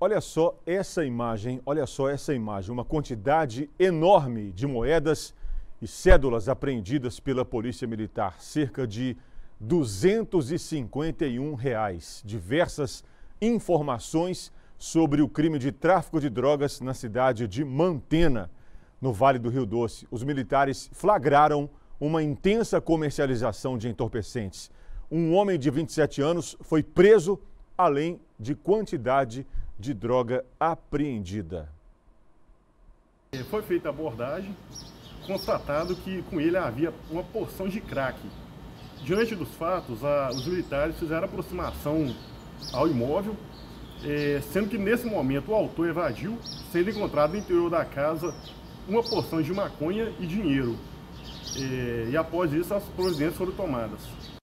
Olha só essa imagem, olha só essa imagem, uma quantidade enorme de moedas e cédulas apreendidas pela Polícia Militar, cerca de 251 reais. Diversas informações sobre o crime de tráfico de drogas na cidade de Mantena, no Vale do Rio Doce. Os militares flagraram uma intensa comercialização de entorpecentes. Um homem de 27 anos foi preso, além de quantidade de de droga apreendida. Foi feita a abordagem, constatado que com ele havia uma porção de crack. Diante dos fatos, a, os militares fizeram aproximação ao imóvel, é, sendo que nesse momento o autor evadiu, sendo encontrado no interior da casa uma porção de maconha e dinheiro. É, e após isso, as providências foram tomadas.